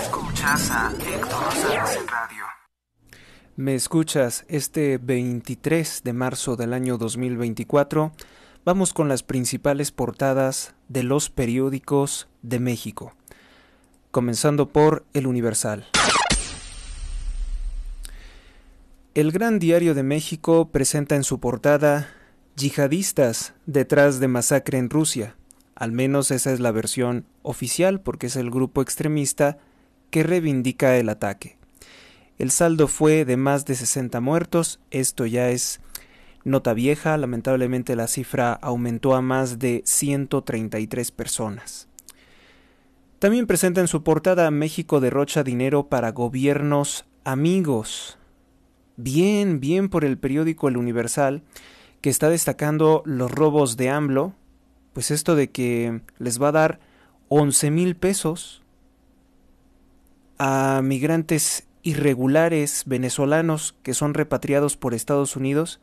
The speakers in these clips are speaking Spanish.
Escuchas a en radio. Me escuchas este 23 de marzo del año 2024. Vamos con las principales portadas de los periódicos de México. Comenzando por El Universal. El Gran Diario de México presenta en su portada Yihadistas detrás de masacre en Rusia. Al menos esa es la versión oficial porque es el grupo extremista que reivindica el ataque. El saldo fue de más de 60 muertos, esto ya es nota vieja, lamentablemente la cifra aumentó a más de 133 personas. También presenta en su portada México derrocha dinero para gobiernos amigos. Bien, bien por el periódico El Universal, que está destacando los robos de AMLO, pues esto de que les va a dar 11 mil pesos a migrantes irregulares venezolanos que son repatriados por Estados Unidos?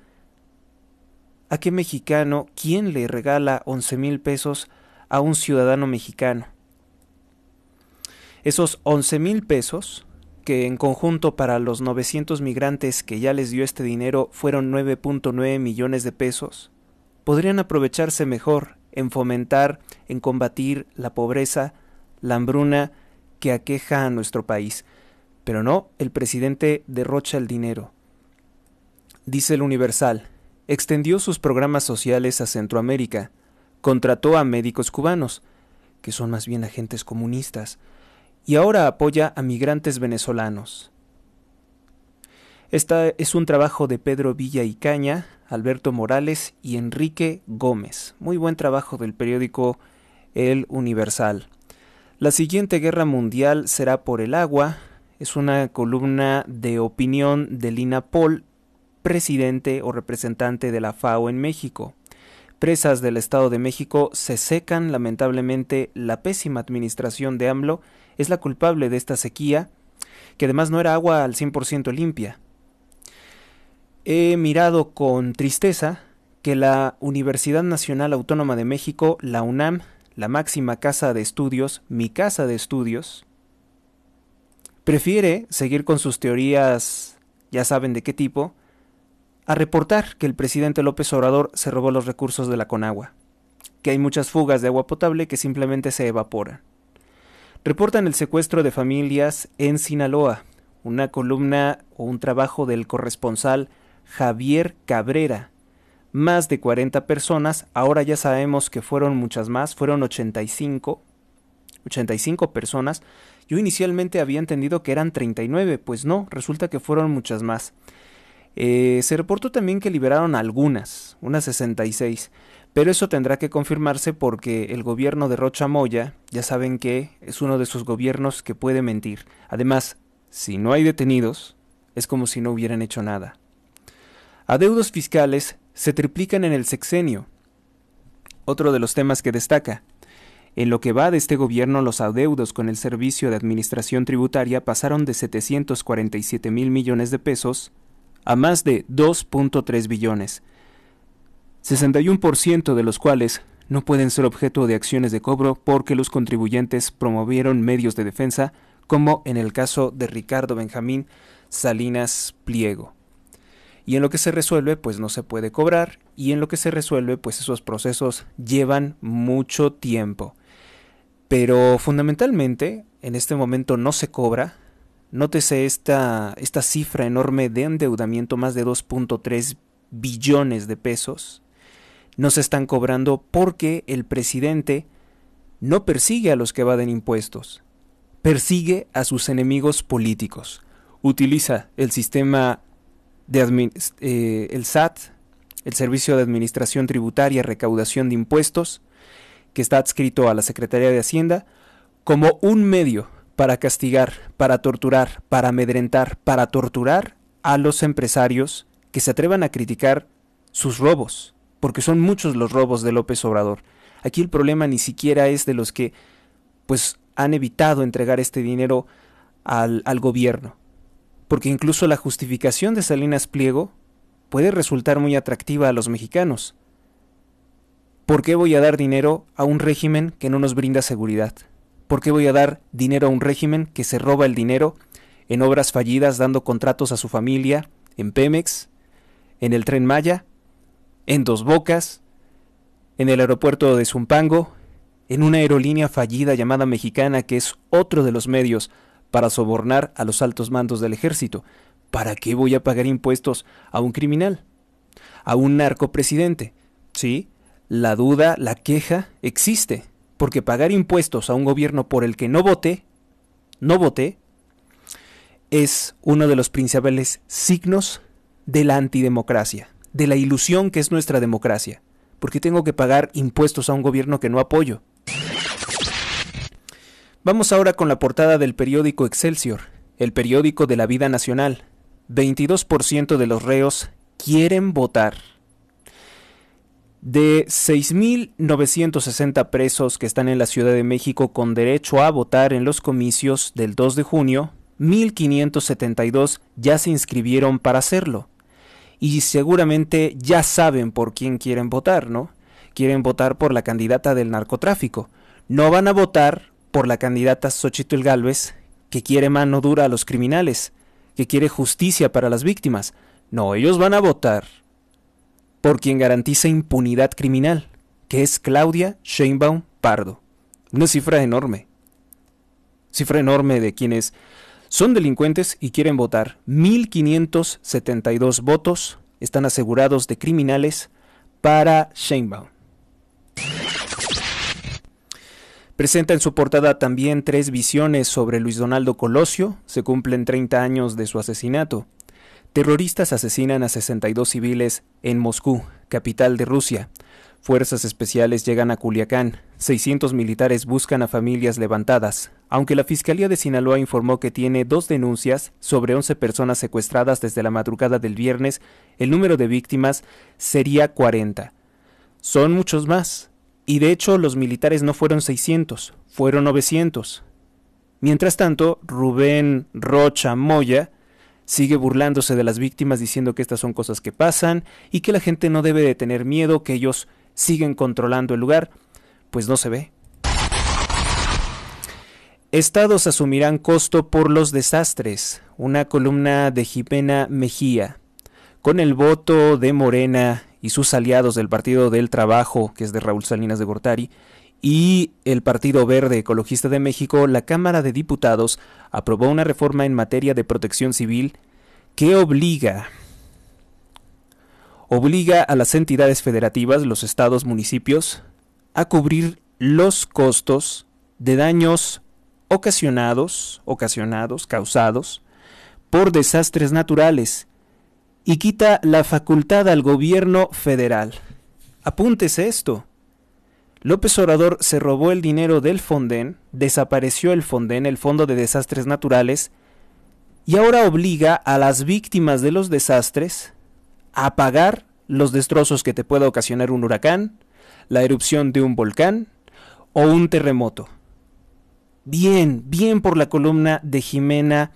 ¿A qué mexicano quién le regala 11 mil pesos a un ciudadano mexicano? Esos 11 mil pesos, que en conjunto para los 900 migrantes que ya les dio este dinero fueron 9.9 millones de pesos, podrían aprovecharse mejor en fomentar, en combatir la pobreza, la hambruna que aqueja a nuestro país. Pero no, el presidente derrocha el dinero. Dice el Universal, extendió sus programas sociales a Centroamérica, contrató a médicos cubanos, que son más bien agentes comunistas, y ahora apoya a migrantes venezolanos. Este es un trabajo de Pedro Villa y Caña, Alberto Morales y Enrique Gómez. Muy buen trabajo del periódico El Universal. La siguiente guerra mundial será por el agua. Es una columna de opinión de Lina Paul, presidente o representante de la FAO en México. Presas del Estado de México se secan, lamentablemente la pésima administración de AMLO es la culpable de esta sequía, que además no era agua al 100% limpia. He mirado con tristeza que la Universidad Nacional Autónoma de México, la UNAM, la máxima casa de estudios, mi casa de estudios, prefiere seguir con sus teorías, ya saben de qué tipo, a reportar que el presidente López Obrador se robó los recursos de la Conagua, que hay muchas fugas de agua potable que simplemente se evaporan. Reportan el secuestro de familias en Sinaloa, una columna o un trabajo del corresponsal Javier Cabrera, más de 40 personas, ahora ya sabemos que fueron muchas más, fueron 85, 85 personas. Yo inicialmente había entendido que eran 39, pues no, resulta que fueron muchas más. Eh, se reportó también que liberaron algunas, unas 66, pero eso tendrá que confirmarse porque el gobierno de Rocha Moya, ya saben que es uno de esos gobiernos que puede mentir. Además, si no hay detenidos, es como si no hubieran hecho nada. Adeudos fiscales se triplican en el sexenio. Otro de los temas que destaca. En lo que va de este gobierno, los adeudos con el Servicio de Administración Tributaria pasaron de 747 mil millones de pesos a más de 2.3 billones, 61% de los cuales no pueden ser objeto de acciones de cobro porque los contribuyentes promovieron medios de defensa, como en el caso de Ricardo Benjamín Salinas Pliego y en lo que se resuelve pues no se puede cobrar y en lo que se resuelve pues esos procesos llevan mucho tiempo. Pero fundamentalmente en este momento no se cobra. Nótese esta, esta cifra enorme de endeudamiento, más de 2.3 billones de pesos. No se están cobrando porque el presidente no persigue a los que evaden impuestos, persigue a sus enemigos políticos. Utiliza el sistema eh, el SAT, el Servicio de Administración Tributaria, Recaudación de Impuestos, que está adscrito a la Secretaría de Hacienda, como un medio para castigar, para torturar, para amedrentar, para torturar a los empresarios que se atrevan a criticar sus robos, porque son muchos los robos de López Obrador. Aquí el problema ni siquiera es de los que pues han evitado entregar este dinero al gobierno porque incluso la justificación de Salinas Pliego puede resultar muy atractiva a los mexicanos. ¿Por qué voy a dar dinero a un régimen que no nos brinda seguridad? ¿Por qué voy a dar dinero a un régimen que se roba el dinero en obras fallidas dando contratos a su familia, en Pemex, en el tren Maya, en Dos Bocas, en el aeropuerto de Zumpango, en una aerolínea fallida llamada Mexicana que es otro de los medios para sobornar a los altos mandos del ejército. ¿Para qué voy a pagar impuestos a un criminal? A un presidente? Sí, la duda, la queja existe, porque pagar impuestos a un gobierno por el que no voté, no voté, es uno de los principales signos de la antidemocracia, de la ilusión que es nuestra democracia, porque tengo que pagar impuestos a un gobierno que no apoyo. Vamos ahora con la portada del periódico Excelsior, el periódico de la vida nacional. 22% de los reos quieren votar. De 6.960 presos que están en la Ciudad de México con derecho a votar en los comicios del 2 de junio, 1.572 ya se inscribieron para hacerlo. Y seguramente ya saben por quién quieren votar, ¿no? Quieren votar por la candidata del narcotráfico. No van a votar por la candidata Xochitl Galvez, que quiere mano dura a los criminales, que quiere justicia para las víctimas. No, ellos van a votar por quien garantiza impunidad criminal, que es Claudia Sheinbaum Pardo. Una cifra enorme. Cifra enorme de quienes son delincuentes y quieren votar. 1.572 votos están asegurados de criminales para Sheinbaum. Presenta en su portada también tres visiones sobre Luis Donaldo Colosio, se cumplen 30 años de su asesinato. Terroristas asesinan a 62 civiles en Moscú, capital de Rusia. Fuerzas especiales llegan a Culiacán. 600 militares buscan a familias levantadas. Aunque la Fiscalía de Sinaloa informó que tiene dos denuncias sobre 11 personas secuestradas desde la madrugada del viernes, el número de víctimas sería 40. Son muchos más, y de hecho los militares no fueron 600, fueron 900. Mientras tanto, Rubén Rocha Moya sigue burlándose de las víctimas diciendo que estas son cosas que pasan y que la gente no debe de tener miedo, que ellos siguen controlando el lugar, pues no se ve. Estados asumirán costo por los desastres, una columna de Jimena Mejía. Con el voto de Morena y sus aliados del Partido del Trabajo, que es de Raúl Salinas de Gortari, y el Partido Verde Ecologista de México, la Cámara de Diputados aprobó una reforma en materia de protección civil que obliga obliga a las entidades federativas, los estados, municipios, a cubrir los costos de daños ocasionados, ocasionados, causados por desastres naturales y quita la facultad al gobierno federal. Apúntese esto. López Obrador se robó el dinero del Fonden, desapareció el Fonden, el Fondo de Desastres Naturales, y ahora obliga a las víctimas de los desastres a pagar los destrozos que te pueda ocasionar un huracán, la erupción de un volcán o un terremoto. Bien, bien por la columna de Jimena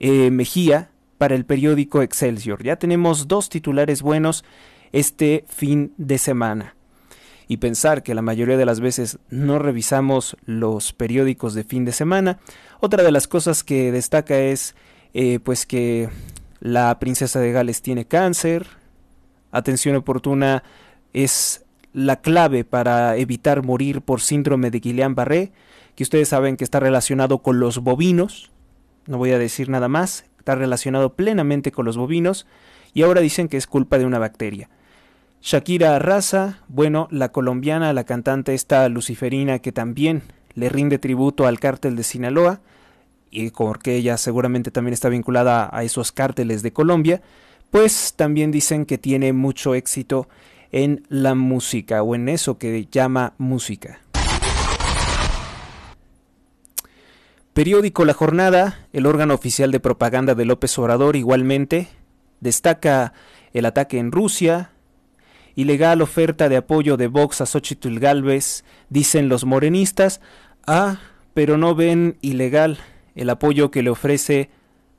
eh, Mejía, para el periódico Excelsior. Ya tenemos dos titulares buenos este fin de semana. Y pensar que la mayoría de las veces no revisamos los periódicos de fin de semana. Otra de las cosas que destaca es eh, pues que la princesa de Gales tiene cáncer. Atención oportuna es la clave para evitar morir por síndrome de Guillain-Barré, que ustedes saben que está relacionado con los bovinos. No voy a decir nada más está relacionado plenamente con los bovinos y ahora dicen que es culpa de una bacteria. Shakira raza, bueno, la colombiana, la cantante esta luciferina que también le rinde tributo al cártel de Sinaloa, y porque ella seguramente también está vinculada a esos cárteles de Colombia, pues también dicen que tiene mucho éxito en la música o en eso que llama música. Periódico La Jornada, el órgano oficial de propaganda de López Obrador igualmente, destaca el ataque en Rusia, ilegal oferta de apoyo de Vox a Xochitl Galvez, dicen los morenistas, ah, pero no ven ilegal el apoyo que le ofrece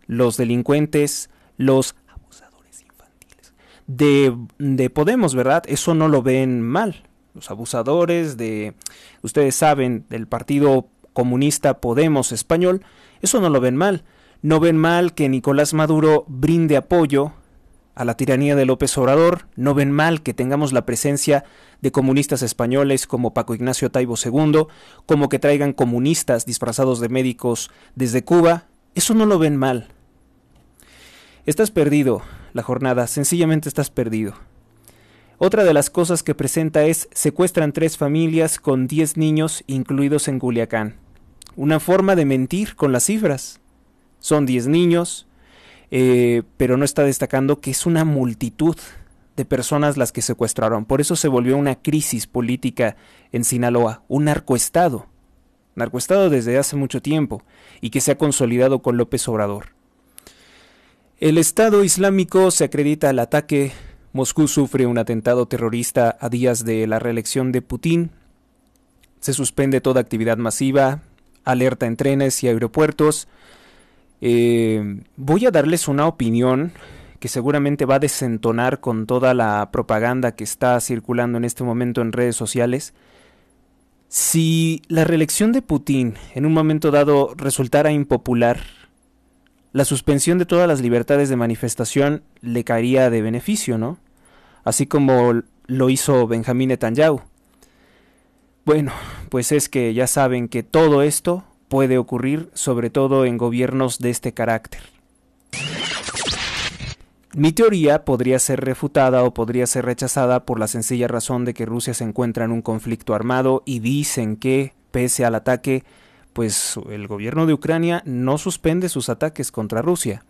los delincuentes, los abusadores infantiles de, de Podemos, ¿verdad? Eso no lo ven mal. Los abusadores de, ustedes saben, del partido comunista Podemos español, eso no lo ven mal. No ven mal que Nicolás Maduro brinde apoyo a la tiranía de López Obrador, no ven mal que tengamos la presencia de comunistas españoles como Paco Ignacio Taibo II, como que traigan comunistas disfrazados de médicos desde Cuba, eso no lo ven mal. Estás perdido, la jornada, sencillamente estás perdido. Otra de las cosas que presenta es secuestran tres familias con diez niños incluidos en Culiacán una forma de mentir con las cifras. Son 10 niños, eh, pero no está destacando que es una multitud de personas las que secuestraron. Por eso se volvió una crisis política en Sinaloa, un narcoestado, narcoestado desde hace mucho tiempo y que se ha consolidado con López Obrador. El Estado Islámico se acredita al ataque, Moscú sufre un atentado terrorista a días de la reelección de Putin, se suspende toda actividad masiva, alerta en trenes y aeropuertos. Eh, voy a darles una opinión que seguramente va a desentonar con toda la propaganda que está circulando en este momento en redes sociales. Si la reelección de Putin en un momento dado resultara impopular, la suspensión de todas las libertades de manifestación le caería de beneficio, ¿no? Así como lo hizo Benjamín Netanyahu. Bueno, pues es que ya saben que todo esto puede ocurrir sobre todo en gobiernos de este carácter. Mi teoría podría ser refutada o podría ser rechazada por la sencilla razón de que Rusia se encuentra en un conflicto armado y dicen que, pese al ataque, pues el gobierno de Ucrania no suspende sus ataques contra Rusia.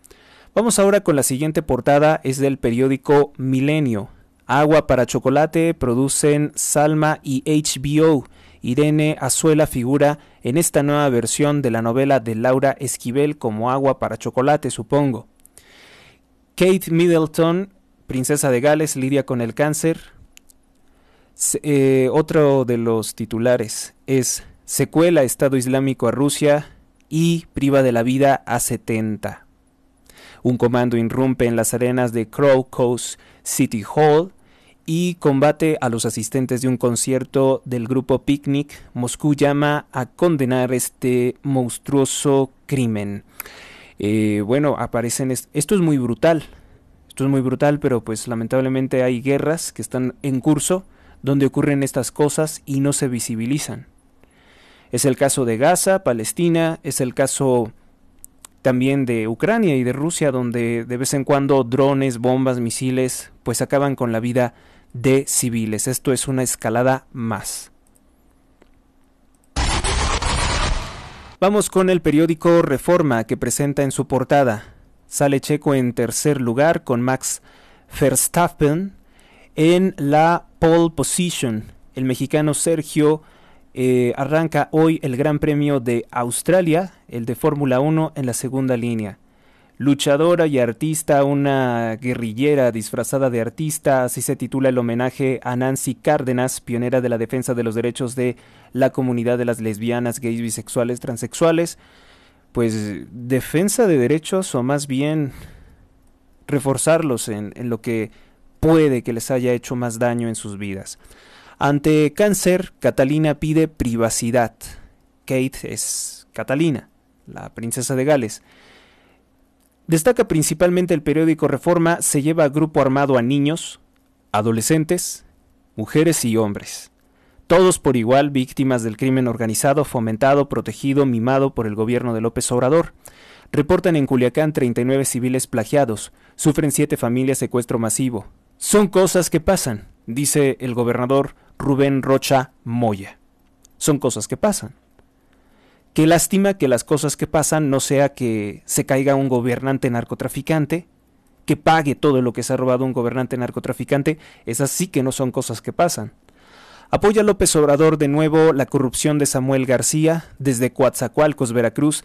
Vamos ahora con la siguiente portada, es del periódico Milenio, Agua para Chocolate producen Salma y HBO. Irene Azuela figura en esta nueva versión de la novela de Laura Esquivel como Agua para Chocolate, supongo. Kate Middleton, princesa de Gales, lidia con el cáncer. Eh, otro de los titulares es Secuela Estado Islámico a Rusia y priva de la vida a 70. Un comando irrumpe en las arenas de Crow Coast City Hall y combate a los asistentes de un concierto del grupo Picnic, Moscú llama a condenar este monstruoso crimen. Eh, bueno, aparecen... esto es muy brutal, esto es muy brutal, pero pues lamentablemente hay guerras que están en curso donde ocurren estas cosas y no se visibilizan. Es el caso de Gaza, Palestina, es el caso también de Ucrania y de Rusia, donde de vez en cuando drones, bombas, misiles, pues acaban con la vida de civiles. Esto es una escalada más. Vamos con el periódico Reforma que presenta en su portada. Sale Checo en tercer lugar con Max Verstappen en la pole position. El mexicano Sergio eh, arranca hoy el Gran Premio de Australia, el de Fórmula 1, en la segunda línea luchadora y artista, una guerrillera disfrazada de artista, así se titula el homenaje a Nancy Cárdenas, pionera de la defensa de los derechos de la comunidad de las lesbianas, gays, bisexuales, transexuales. Pues defensa de derechos o más bien reforzarlos en, lo que puede que les haya hecho más daño en sus vidas. Ante cáncer, Catalina pide privacidad. Kate es Catalina, la princesa de Gales. Destaca principalmente el periódico Reforma, se lleva a grupo armado a niños, adolescentes, mujeres y hombres, todos por igual víctimas del crimen organizado, fomentado, protegido, mimado por el gobierno de López Obrador. Reportan en Culiacán 39 civiles plagiados, sufren 7 familias secuestro masivo. Son cosas que pasan, dice el gobernador Rubén Rocha Moya. Son cosas que pasan. Qué lástima que las cosas que pasan no sea que se caiga un gobernante narcotraficante, que pague todo lo que se ha robado un gobernante narcotraficante, esas sí que no son cosas que pasan. Apoya López Obrador de nuevo la corrupción de Samuel García desde Coatzacoalcos, Veracruz.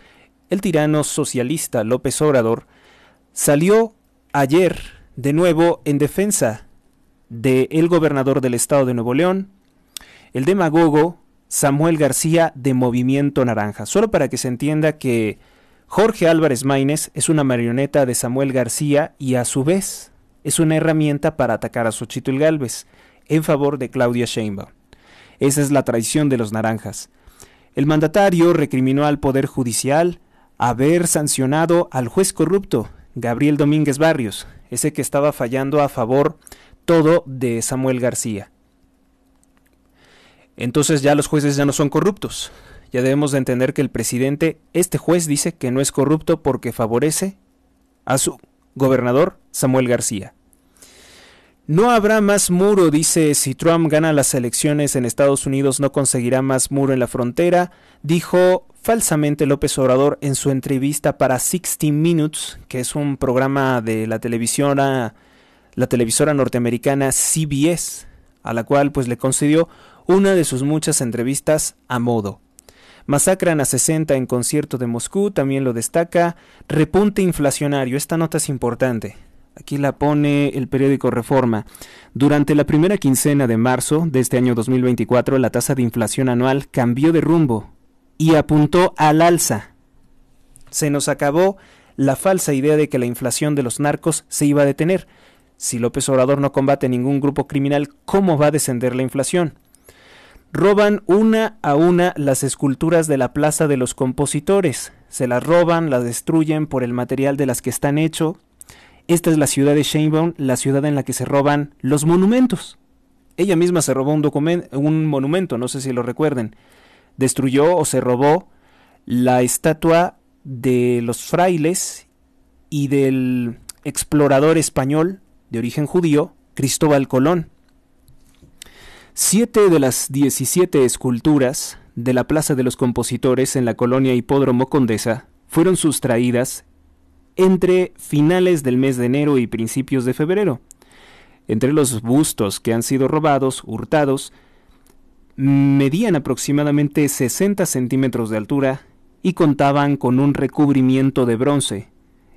El tirano socialista López Obrador salió ayer de nuevo en defensa del el gobernador del estado de Nuevo León, el demagogo Samuel García de Movimiento Naranja. Solo para que se entienda que Jorge Álvarez Maínez es una marioneta de Samuel García y a su vez es una herramienta para atacar a Xochitl Galvez en favor de Claudia Sheinbaum. Esa es la traición de los naranjas. El mandatario recriminó al Poder Judicial haber sancionado al juez corrupto, Gabriel Domínguez Barrios, ese que estaba fallando a favor todo de Samuel García entonces ya los jueces ya no son corruptos. Ya debemos de entender que el presidente, este juez dice que no es corrupto porque favorece a su gobernador Samuel García. No habrá más muro, dice, si Trump gana las elecciones en Estados Unidos no conseguirá más muro en la frontera, dijo falsamente López Obrador en su entrevista para 60 Minutes, que es un programa de la televisora, la televisora norteamericana CBS, a la cual pues le concedió una de sus muchas entrevistas a modo. Masacran a 60 en concierto de Moscú, también lo destaca. Repunte inflacionario, esta nota es importante. Aquí la pone el periódico Reforma. Durante la primera quincena de marzo de este año 2024, la tasa de inflación anual cambió de rumbo y apuntó al alza. Se nos acabó la falsa idea de que la inflación de los narcos se iba a detener. Si López Obrador no combate ningún grupo criminal, ¿cómo va a descender la inflación? roban una a una las esculturas de la Plaza de los Compositores. Se las roban, las destruyen por el material de las que están hecho. Esta es la ciudad de Sheinbaum, la ciudad en la que se roban los monumentos. Ella misma se robó un monumento, no sé si lo recuerden. Destruyó o se robó la estatua de los frailes y del explorador español de origen judío, Cristóbal Colón. Siete de las diecisiete esculturas de la Plaza de los Compositores en la colonia Hipódromo Condesa fueron sustraídas entre finales del mes de enero y principios de febrero. Entre los bustos que han sido robados, hurtados, medían aproximadamente 60 centímetros de altura y contaban con un recubrimiento de bronce.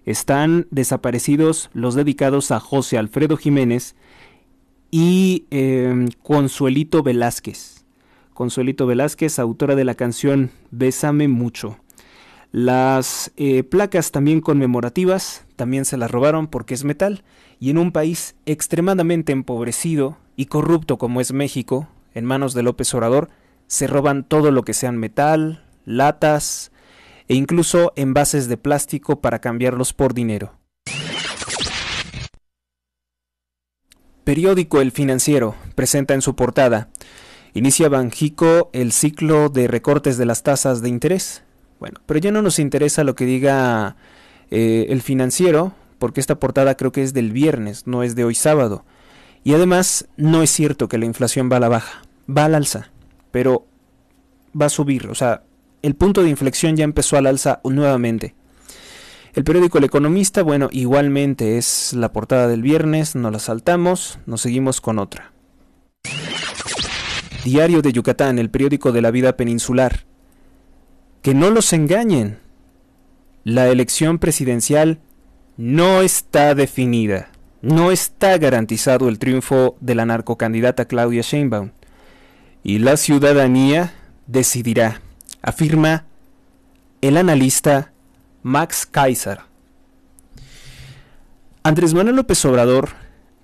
Están desaparecidos los dedicados a José Alfredo Jiménez y em, Consuelito Velázquez. Consuelito Velázquez, autora de la canción Bésame mucho. Las eh, placas también conmemorativas también se las robaron porque es metal y en un país extremadamente empobrecido y corrupto como es México, en manos de López Orador, se roban todo lo que sean metal, latas e incluso envases de plástico para cambiarlos por dinero. periódico El Financiero presenta en su portada, inicia Banjico el ciclo de recortes de las tasas de interés. Bueno, pero ya no nos interesa lo que diga eh, El Financiero, porque esta portada creo que es del viernes, no es de hoy sábado. Y además, no es cierto que la inflación va a la baja, va al alza, pero va a subir, o sea, el punto de inflexión ya empezó al alza nuevamente. El periódico El Economista, bueno, igualmente es la portada del viernes, no la saltamos, nos seguimos con otra. Diario de Yucatán, el periódico de la vida peninsular. Que no los engañen. La elección presidencial no está definida. No está garantizado el triunfo de la narcocandidata Claudia Sheinbaum. Y la ciudadanía decidirá, afirma el analista Max Kaiser. Andrés Manuel López Obrador,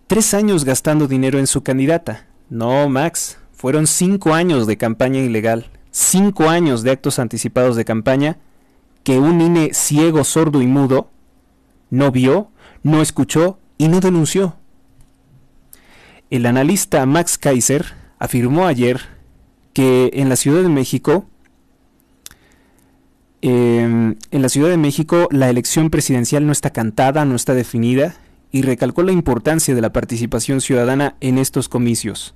tres años gastando dinero en su candidata. No, Max, fueron cinco años de campaña ilegal, cinco años de actos anticipados de campaña que un INE ciego, sordo y mudo no vio, no escuchó y no denunció. El analista Max Kaiser afirmó ayer que en la Ciudad de México Em, en la Ciudad de México la elección presidencial no está cantada, no está definida, y recalcó la importancia de la participación ciudadana en estos comicios.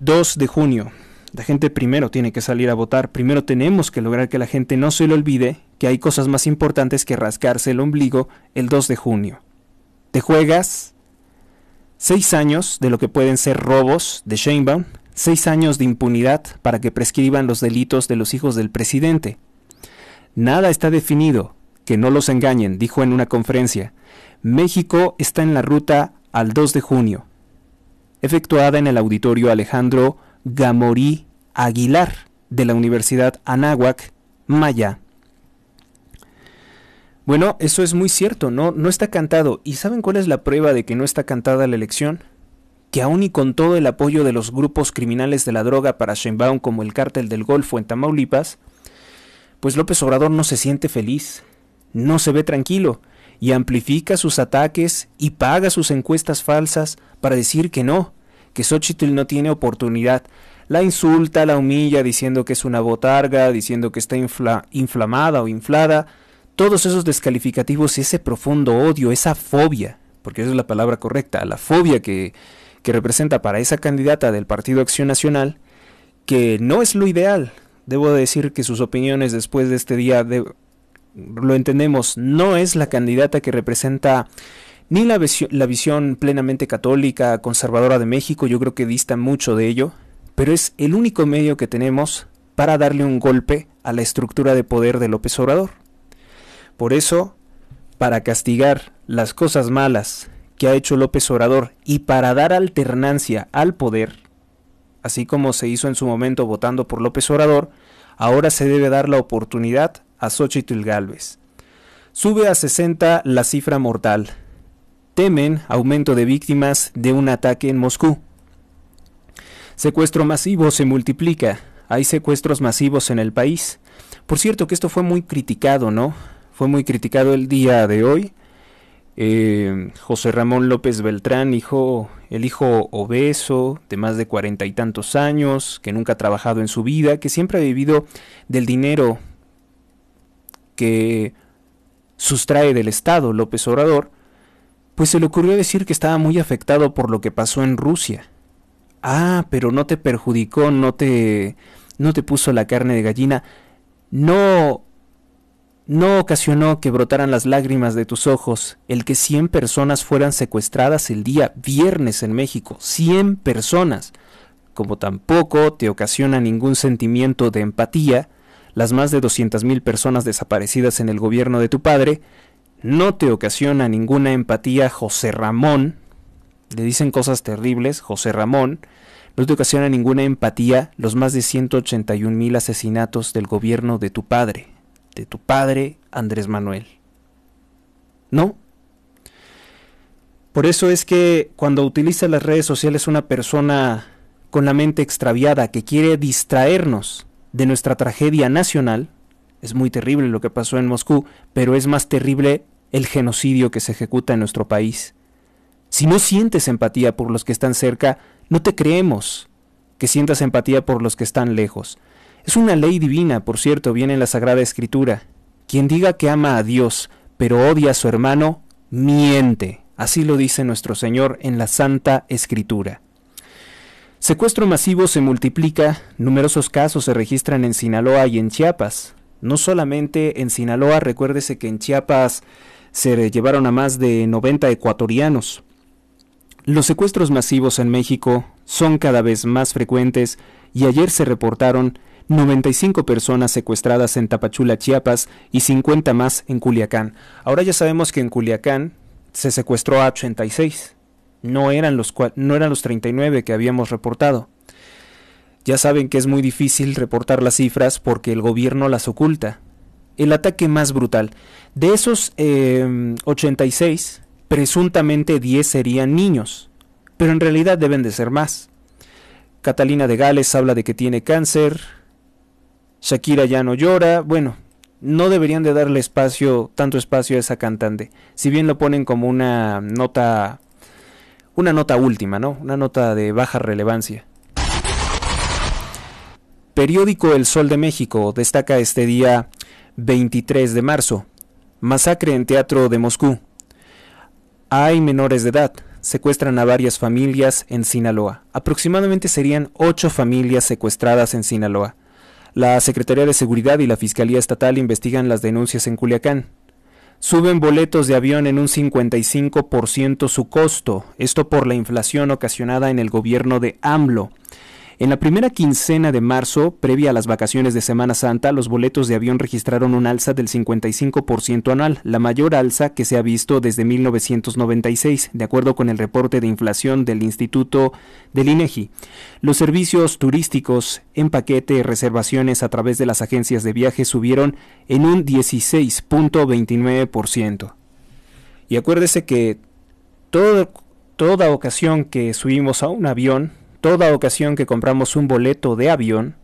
2 de junio. La gente primero tiene que salir a votar, primero tenemos que lograr que la gente no se le olvide que hay cosas más importantes que rascarse el ombligo el 2 de junio. Te juegas seis años de lo que pueden ser robos de Sheinbaum, seis años de impunidad para que prescriban los delitos de los hijos del presidente, Nada está definido, que no los engañen, dijo en una conferencia. México está en la ruta al 2 de junio, efectuada en el auditorio Alejandro Gamorí Aguilar de la Universidad Anáhuac, Maya. Bueno, eso es muy cierto, ¿no? No está cantado. ¿Y saben cuál es la prueba de que no está cantada la elección? Que aún y con todo el apoyo de los grupos criminales de la droga para Sheinbaum como el Cártel del Golfo en Tamaulipas, pues López Obrador no se siente feliz, no se ve tranquilo y amplifica sus ataques y paga sus encuestas falsas para decir que no, que Xochitl no tiene oportunidad. La insulta, la humilla diciendo que es una botarga, diciendo que está inflamada o inflada. Todos esos descalificativos ese profundo odio, esa fobia, porque esa es la palabra correcta, la fobia que, que representa para esa candidata del Partido Acción Nacional, que no es lo ideal, Debo decir que sus opiniones después de este día, de, lo entendemos, no es la candidata que representa ni la, la visión plenamente católica, conservadora de México, yo creo que dista mucho de ello, pero es el único medio que tenemos para darle un golpe a la estructura de poder de López Obrador. Por eso, para castigar las cosas malas que ha hecho López Obrador y para dar alternancia al poder, así como se hizo en su momento votando por López Obrador, ahora se debe dar la oportunidad a Xochitl Galvez. Sube a 60 la cifra mortal. Temen aumento de víctimas de un ataque en Moscú. Secuestro masivo se multiplica. Hay secuestros masivos en el país. Por cierto que esto fue muy criticado, ¿no? Fue muy criticado el día de hoy eh, José Ramón López Beltrán, hijo, el hijo obeso de más de cuarenta y tantos años, que nunca ha trabajado en su vida, que siempre ha vivido del dinero que sustrae del Estado López Obrador, pues se le ocurrió decir que estaba muy afectado por lo que pasó en Rusia. Ah, pero no te perjudicó, no te, no te puso la carne de gallina. No no ocasionó que brotaran las lágrimas de tus ojos el que 100 personas fueran secuestradas el día viernes en México. 100 personas. Como tampoco te ocasiona ningún sentimiento de empatía las más de 200.000 personas desaparecidas en el gobierno de tu padre, no te ocasiona ninguna empatía José Ramón, le dicen cosas terribles, José Ramón, no te ocasiona ninguna empatía los más de mil asesinatos del gobierno de tu padre de tu padre Andrés Manuel. No. Por eso es que cuando utiliza las redes sociales una persona con la mente extraviada que quiere distraernos de nuestra tragedia nacional, es muy terrible lo que pasó en Moscú, pero es más terrible el genocidio que se ejecuta en nuestro país. Si no sientes empatía por los que están cerca, no te creemos que sientas empatía por los que están lejos. Es una ley divina, por cierto, viene en la Sagrada Escritura. Quien diga que ama a Dios, pero odia a su hermano, miente. Así lo dice nuestro Señor en la Santa Escritura. Secuestro masivo se multiplica, numerosos casos se registran en Sinaloa y en Chiapas. No solamente en Sinaloa, recuérdese que en Chiapas se llevaron a más de 90 ecuatorianos. Los secuestros masivos en México son cada vez más frecuentes y ayer se reportaron 95 personas secuestradas en Tapachula, Chiapas y 50 más en Culiacán. Ahora ya sabemos que en Culiacán se secuestró a 86. No eran los, no eran los 39 que habíamos reportado. Ya saben que es muy difícil reportar las cifras porque el gobierno las oculta. El ataque más brutal. De esos 86, eh, presuntamente 10 serían niños, pero en realidad deben de ser más. Catalina de Gales habla de que tiene cáncer, Shakira ya no llora, bueno, no deberían de darle espacio, tanto espacio a esa cantante, si bien lo ponen como una nota, una nota última, ¿no? Una nota de baja relevancia. Periódico El Sol de México destaca este día 23 de marzo. Masacre en Teatro de Moscú. Hay menores de edad. Secuestran a varias familias en Sinaloa. Aproximadamente serían ocho familias secuestradas en Sinaloa. La Secretaría de Seguridad y la Fiscalía Estatal investigan las denuncias en Culiacán. Suben boletos de avión en un 55% su costo, esto por la inflación ocasionada en el gobierno de AMLO. En la primera quincena de marzo, previa a las vacaciones de Semana Santa, los boletos de avión registraron un alza del 55% anual, la mayor alza que se ha visto desde 1996, de acuerdo con el reporte de inflación del Instituto del INEGI. E los servicios turísticos en paquete y reservaciones a través de las agencias de viaje subieron en un 16.29%. Y acuérdese que toda ocasión que subimos a un avión, toda ocasión que compramos un boleto de avión,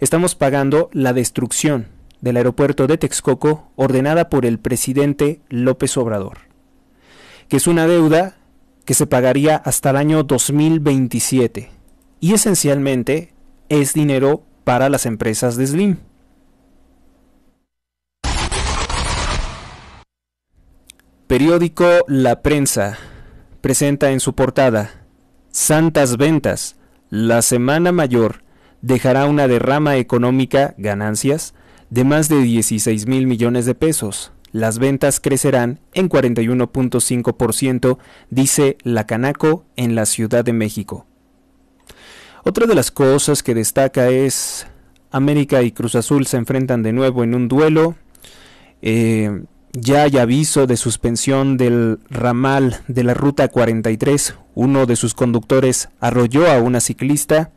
estamos pagando la destrucción del aeropuerto de Texcoco ordenada por el presidente López Obrador, que es una deuda que se pagaría hasta el año 2027 y esencialmente es dinero para las empresas de Slim. Periódico La Prensa presenta en su portada Santas Ventas, la Semana Mayor, dejará una derrama económica, ganancias, de más de 16 mil millones de pesos. Las ventas crecerán en 41.5%, dice la Canaco en la Ciudad de México. Otra de las cosas que destaca es América y Cruz Azul se enfrentan de nuevo en un duelo. Eh, ya hay aviso de suspensión del ramal de la Ruta 43. Uno de sus conductores arrolló a una ciclista.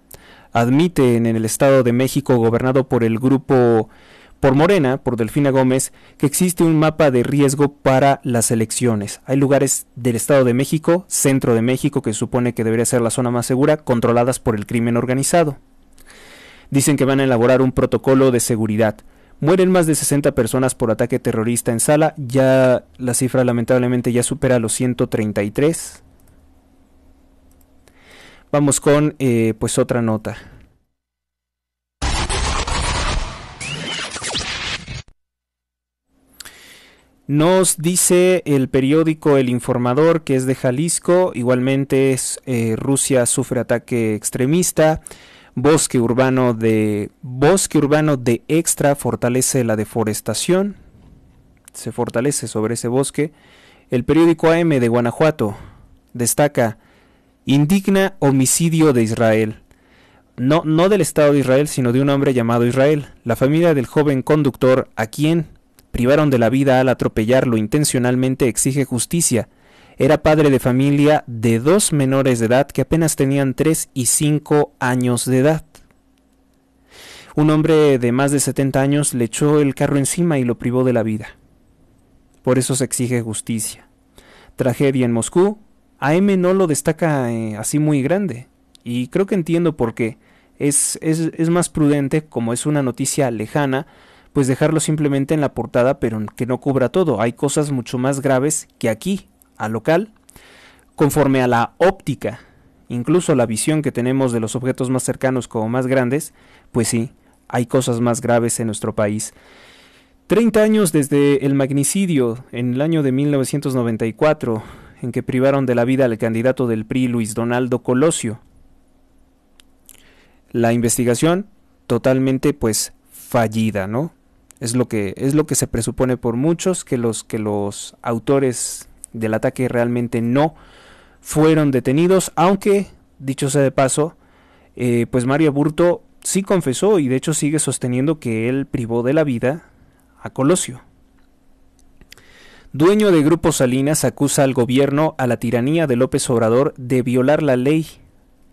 Admiten en el Estado de México, gobernado por el grupo por Morena, por Delfina Gómez, que existe un mapa de riesgo para las elecciones. Hay lugares del Estado de México, centro de México, que supone que debería ser la zona más segura, controladas por el crimen organizado. Dicen que van a elaborar un protocolo de seguridad. Mueren más de 60 personas por ataque terrorista en Sala. Ya la cifra lamentablemente ya supera los 133. Vamos con eh, pues otra nota. Nos dice el periódico El Informador, que es de Jalisco, igualmente es, eh, Rusia sufre ataque extremista. Bosque urbano de Bosque urbano de extra fortalece la deforestación. Se fortalece sobre ese bosque. El periódico AM de Guanajuato destaca indigna homicidio de Israel. No, no del Estado de Israel, sino de un hombre llamado Israel. La familia del joven conductor, a quien privaron de la vida al atropellarlo intencionalmente, exige justicia era padre de familia de dos menores de edad que apenas tenían 3 y 5 años de edad. Un hombre de más de 70 años le echó el carro encima y lo privó de la vida. Por eso se exige justicia. Tragedia en Moscú. AM no lo destaca eh, así muy grande. Y creo que entiendo por qué. Es, es, es más prudente, como es una noticia lejana, pues dejarlo simplemente en la portada, pero que no cubra todo. Hay cosas mucho más graves que aquí, a local, conforme a la óptica, incluso la visión que tenemos de los objetos más cercanos como más grandes, pues sí, hay cosas más graves en nuestro país. 30 años desde el magnicidio en el año de 1994, en que privaron de la vida al candidato del PRI Luis Donaldo Colosio. La investigación totalmente pues fallida, ¿no? Es lo que es lo que se presupone por muchos que los que los autores del ataque realmente no fueron detenidos, aunque, dicho sea de paso, eh, pues Mario Burto sí confesó y de hecho sigue sosteniendo que él privó de la vida a Colosio. Dueño de Grupo Salinas acusa al gobierno a la tiranía de López Obrador de violar la ley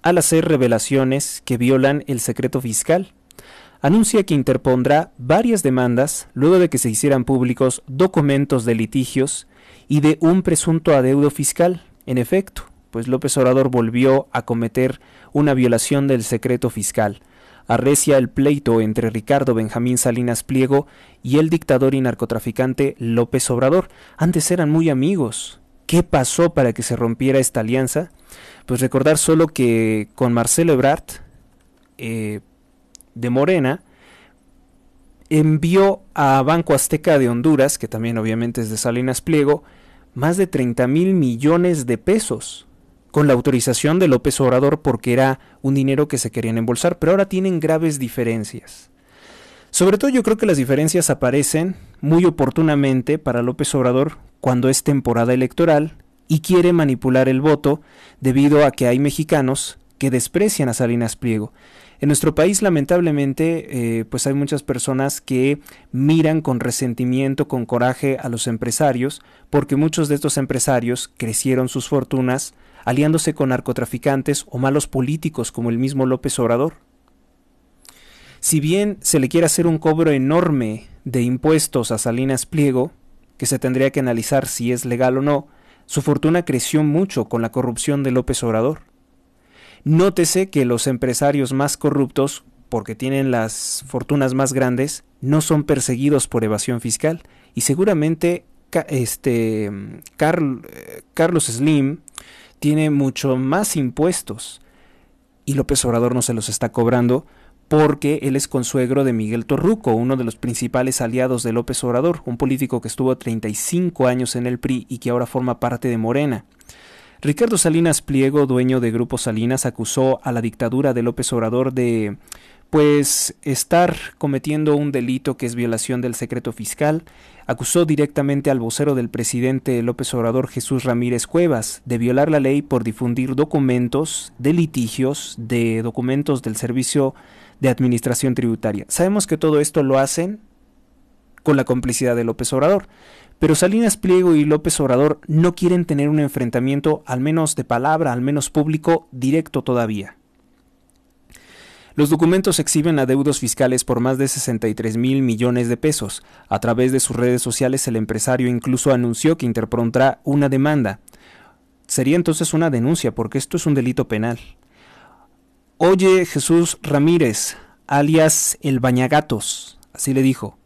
al hacer revelaciones que violan el secreto fiscal. Anuncia que interpondrá varias demandas luego de que se hicieran públicos documentos de litigios y de un presunto adeudo fiscal. En efecto, pues López Obrador volvió a cometer una violación del secreto fiscal. Arrecia el pleito entre Ricardo Benjamín Salinas Pliego y el dictador y narcotraficante López Obrador. Antes eran muy amigos. ¿Qué pasó para que se rompiera esta alianza? Pues recordar solo que con Marcelo Ebrard, eh, de Morena, envió a Banco Azteca de Honduras, que también obviamente es de Salinas Pliego, más de 30 mil millones de pesos con la autorización de López Obrador porque era un dinero que se querían embolsar, pero ahora tienen graves diferencias. Sobre todo yo creo que las diferencias aparecen muy oportunamente para López Obrador cuando es temporada electoral y quiere manipular el voto debido a que hay mexicanos que desprecian a Salinas Pliego. En nuestro país, lamentablemente, eh, pues hay muchas personas que miran con resentimiento, con coraje a los empresarios, porque muchos de estos empresarios crecieron sus fortunas aliándose con narcotraficantes o malos políticos como el mismo López Obrador. Si bien se le quiere hacer un cobro enorme de impuestos a Salinas Pliego, que se tendría que analizar si es legal o no, su fortuna creció mucho con la corrupción de López Obrador. Nótese que los empresarios más corruptos, porque tienen las fortunas más grandes, no son perseguidos por evasión fiscal. Y seguramente este, eh, Carlos Slim tiene mucho más impuestos. Y López Obrador no se los está cobrando porque él es consuegro de Miguel Torruco, uno de los principales aliados de López Obrador, un político que estuvo 35 años en el PRI y que ahora forma parte de Morena. Ricardo Salinas Pliego, dueño de Grupo Salinas, acusó a la dictadura de López Obrador de pues estar cometiendo un delito que es violación del secreto fiscal, acusó directamente al vocero del presidente López Obrador Jesús Ramírez Cuevas de violar la ley por difundir documentos de litigios de documentos del Servicio de Administración Tributaria. Sabemos que todo esto lo hacen con la complicidad de López Obrador pero Salinas Pliego y López Obrador no quieren tener un enfrentamiento, al menos de palabra, al menos público, directo todavía. Los documentos exhiben adeudos fiscales por más de 63 mil millones de pesos. A través de sus redes sociales el empresario incluso anunció que interpondrá una demanda. Sería entonces una denuncia porque esto es un delito penal. Oye Jesús Ramírez, alias el Bañagatos, así le dijo.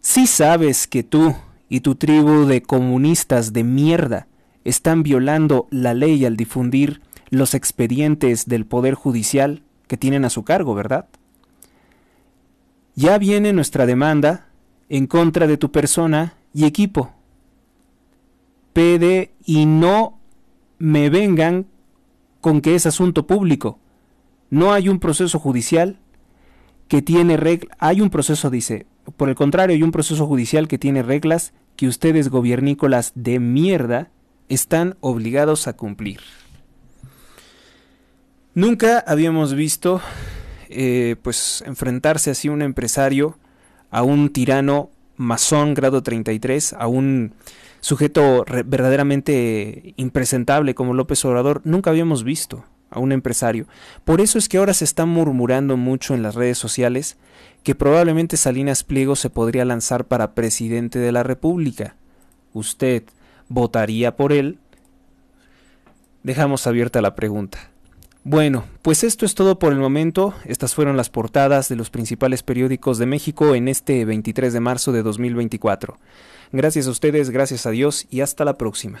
Si sí sabes que tú, y tu tribu de comunistas de mierda están violando la ley al difundir los expedientes del Poder Judicial que tienen a su cargo, ¿verdad? Ya viene nuestra demanda en contra de tu persona y equipo. Pede y no me vengan con que es asunto público. No hay un proceso judicial que tiene regla. Hay un proceso, dice, por el contrario, hay un proceso judicial que tiene reglas que ustedes, gobiernícolas de mierda, están obligados a cumplir. Nunca habíamos visto eh, pues enfrentarse así un empresario a un tirano masón grado 33, a un sujeto verdaderamente impresentable como López Obrador, nunca habíamos visto a un empresario. Por eso es que ahora se está murmurando mucho en las redes sociales que probablemente Salinas Pliego se podría lanzar para presidente de la República. ¿Usted votaría por él? Dejamos abierta la pregunta. Bueno, pues esto es todo por el momento. Estas fueron las portadas de los principales periódicos de México en este 23 de marzo de 2024. Gracias a ustedes, gracias a Dios y hasta la próxima.